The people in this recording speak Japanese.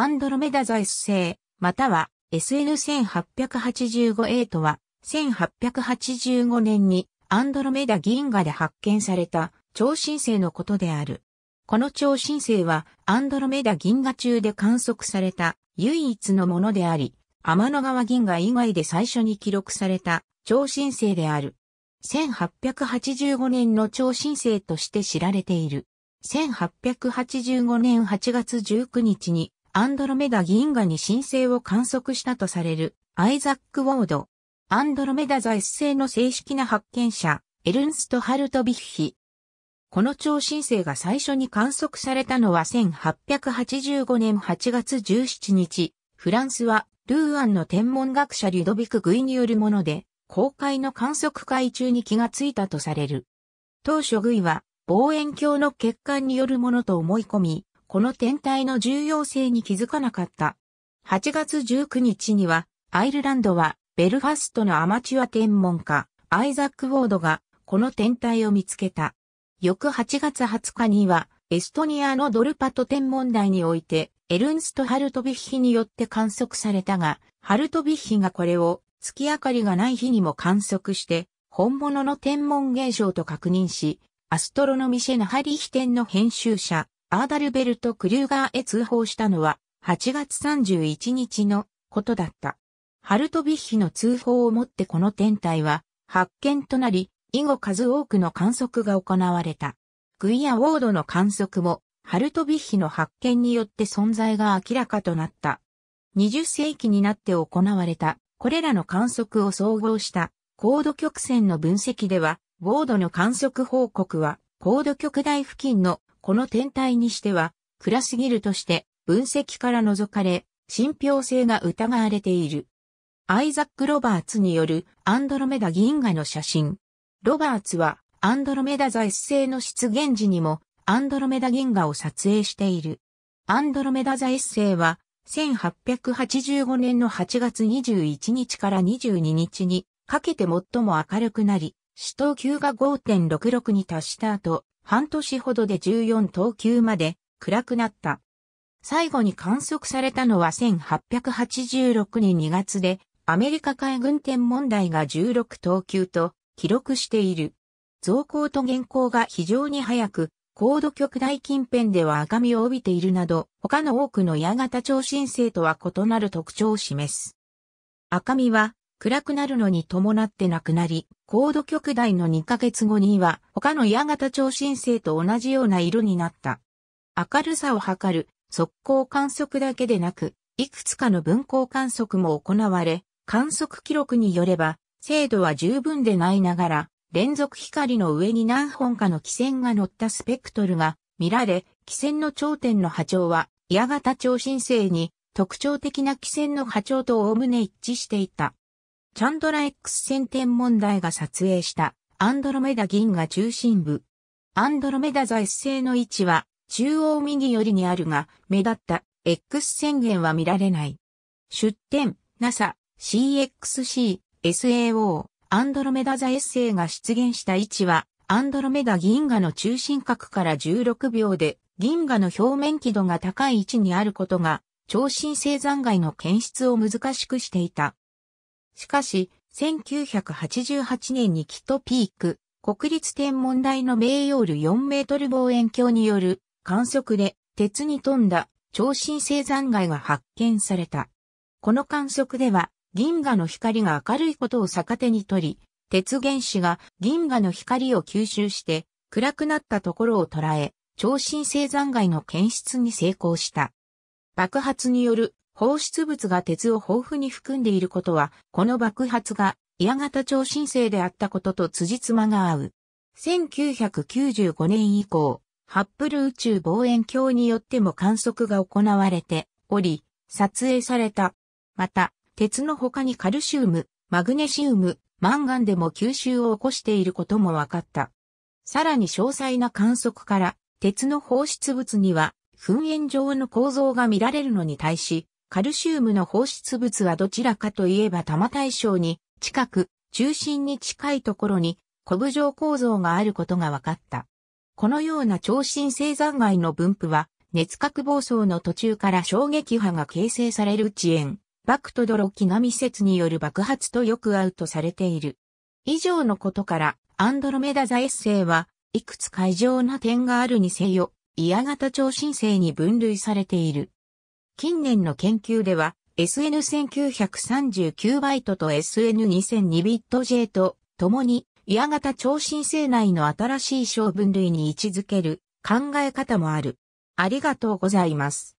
アンドロメダ座 S 星、または SN1885A とは、1885年にアンドロメダ銀河で発見された超新星のことである。この超新星はアンドロメダ銀河中で観測された唯一のものであり、天の川銀河以外で最初に記録された超新星である。1885年の超新星として知られている。1885年8月19日にアンドロメダ銀河に新星を観測したとされるアイザック・ウォード。アンドロメダ座一星の正式な発見者、エルンスト・ハルトビッヒ。この超新星が最初に観測されたのは1885年8月17日、フランスはルーアンの天文学者リュドビク・グイによるもので、公開の観測会中に気がついたとされる。当初グイは望遠鏡の欠陥によるものと思い込み、この天体の重要性に気づかなかった。8月19日には、アイルランドは、ベルファストのアマチュア天文家、アイザック・ウォードが、この天体を見つけた。翌8月20日には、エストニアのドルパト天文台において、エルンスト・ハルトビッヒによって観測されたが、ハルトビッヒがこれを月明かりがない日にも観測して、本物の天文現象と確認し、アストロノミシェナ・ハリヒテンの編集者、アーダルベルト・クリューガーへ通報したのは8月31日のことだった。ハルトビッヒの通報をもってこの天体は発見となり、以後数多くの観測が行われた。グイア・ウォードの観測も、ハルトビッヒの発見によって存在が明らかとなった。20世紀になって行われた、これらの観測を総合した高度曲線の分析では、ウォードの観測報告は、高度極大付近のこの天体にしては、暗すぎるとして分析から除かれ、信憑性が疑われている。アイザック・ロバーツによるアンドロメダ銀河の写真。ロバーツはアンドロメダ座一星の出現時にもアンドロメダ銀河を撮影している。アンドロメダ座一星は1885年の8月21日から22日にかけて最も明るくなり、死闘級が5.66に達した後、半年ほどで14等級まで暗くなった。最後に観測されたのは1886年2月で、アメリカ海軍天文台が16等級と記録している。増光と減光が非常に早く、高度極大近辺では赤みを帯びているなど、他の多くの矢型超新星とは異なる特徴を示す。赤みは暗くなるのに伴ってなくなり、高度極大の2ヶ月後には他の矢型超新星と同じような色になった。明るさを測る速光観測だけでなく、いくつかの分光観測も行われ、観測記録によれば、精度は十分でないながら、連続光の上に何本かの気線が乗ったスペクトルが見られ、気線の頂点の波長は、矢型超新星に特徴的な気線の波長とおおむね一致していた。チャンドラ X 線天問題が撮影したアンドロメダ銀河中心部。アンドロメダ座 S 星の位置は中央右寄りにあるが、目立った X 宣言は見られない。出展 NASA、CXC、SAO、アンドロメダ座エッセイが出現した位置は、アンドロメダ銀河の中心角から16秒で、銀河の表面輝度が高い位置にあることが、超新星残骸の検出を難しくしていた。しかし、1988年にキトピーク、国立天文台の名誉ール4メートル望遠鏡による観測で鉄に富んだ超新星残骸が発見された。この観測では銀河の光が明るいことを逆手に取り、鉄原子が銀河の光を吸収して暗くなったところを捉え、超新星残骸の検出に成功した。爆発による放出物が鉄を豊富に含んでいることは、この爆発が、嫌型超新星であったことと辻褄が合う。1995年以降、ハッブル宇宙望遠鏡によっても観測が行われており、撮影された。また、鉄の他にカルシウム、マグネシウム、マンガンでも吸収を起こしていることも分かった。さらに詳細な観測から、鉄の放出物には、噴煙状の構造が見られるのに対し、カルシウムの放出物はどちらかといえば玉対象に近く、中心に近いところに、コブ状構造があることが分かった。このような超新星残骸の分布は、熱核暴走の途中から衝撃波が形成される遅延、バクトドロキナミ説による爆発とよくアウトされている。以上のことから、アンドロメダ座エッセイは、いくつか異常な点があるにせよ、嫌型超新星に分類されている。近年の研究では、SN1939 バイトと SN2002 ビット J と共に、矢型超新星内の新しい小分類に位置づける考え方もある。ありがとうございます。